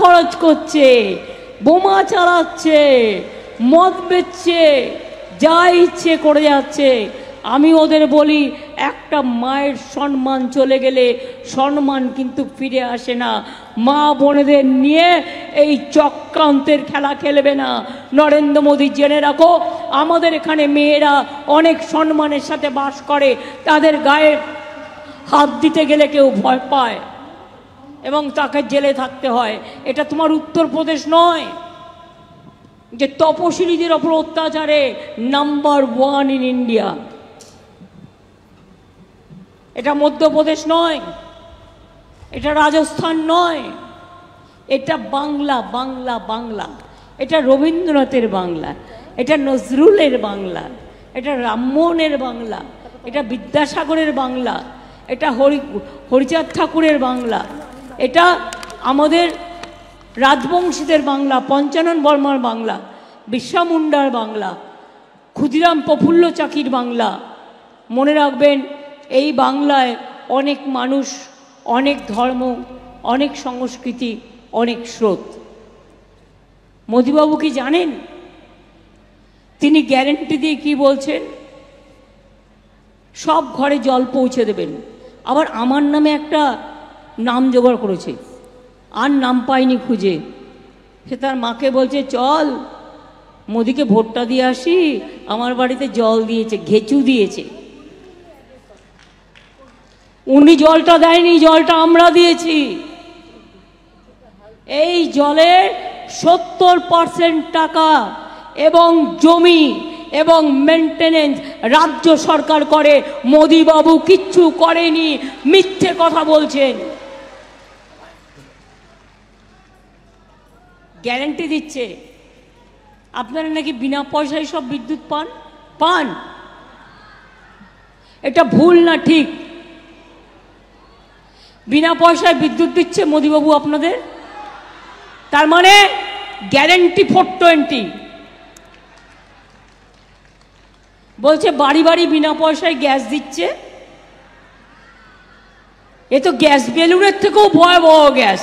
খরচ করছে বোমা চালাচ্ছে মদ বেচছে যা ইচ্ছে করে যাচ্ছে আমি ওদের বলি একটা মায়ের সম্মান চলে গেলে সম্মান কিন্তু ফিরে আসে না মা বোনেদের নিয়ে এই চক্রান্তের খেলা খেলবে না নরেন্দ্র মোদী জেনে রাখো আমাদের এখানে মেয়েরা অনেক সম্মানের সাথে বাস করে তাদের গায়ে হাত দিতে গেলে কেউ ভয় পায় এবং তাকে জেলে থাকতে হয় এটা তোমার উত্তরপ্রদেশ নয় যে তপশিলীদের ওপর অত্যাচারে নাম্বার ওয়ান ইন ইন্ডিয়া এটা মধ্যপ্রদেশ নয় এটা রাজস্থান নয় এটা বাংলা বাংলা বাংলা এটা রবীন্দ্রনাথের বাংলা এটা নজরুলের বাংলা এটা রামমোহনের বাংলা এটা বিদ্যাসাগরের বাংলা এটা হরি হরিচাঁদ ঠাকুরের বাংলা এটা আমাদের রাজবংশীদের বাংলা পঞ্চানন বর্মার বাংলা বিশ্বামুন্ডার মুন্ডার বাংলা ক্ষুদিরাম প্রফুল্ল চাকির বাংলা মনে রাখবেন এই বাংলায় অনেক মানুষ অনেক ধর্ম অনেক সংস্কৃতি অনেক স্রোত মোদীবাবু কি জানেন তিনি গ্যারেন্টি দিয়ে কি বলছেন সব ঘরে জল পৌঁছে দেবেন আবার আমার নামে একটা নাম জোগাড় করেছে আর নাম পায়নি খুঁজে সে তার মাকে বলছে চল মোদিকে ভোটটা দিয়ে আসি আমার বাড়িতে জল দিয়েছে ঘেঁচু দিয়েছে উনি জলটা দেয়নি জলটা আমরা দিয়েছি এই জলের সত্তর পার্সেন্ট টাকা এবং জমি এবং মেনটেনেন্স রাজ্য সরকার করে মোদিবাবু কিচ্ছু করেনি মিথ্যে কথা বলছেন গ্যারান্টি দিচ্ছে আপনারা নাকি বিনা পয়সায় সব বিদ্যুৎ পান পান এটা ভুল না ঠিক বিনা পয়সায় বিদ্যুৎ দিচ্ছে মোদিবাবু আপনাদের তার মানে গ্যারেন্টি ফোর টোয়েন্টি বলছে বাড়ি বাড়ি বিনা পয়সায় গ্যাস দিচ্ছে এ তো গ্যাস বেলুনের থেকেও ভয়াবহ গ্যাস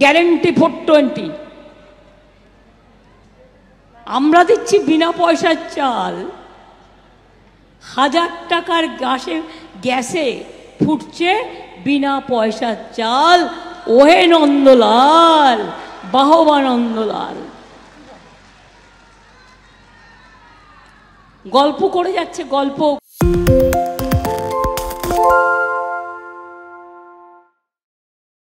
গ্যারেন্টি ফোর টোয়েন্টি আমরা দিচ্ছি বিনা পয়সার চাল হাজার টাকার গ্যাসে গ্যাসে ফুটছে বিনা পয়সার চাল ওহে নন্দলাল বাহবা নন্দলাল গল্প করে যাচ্ছে গল্প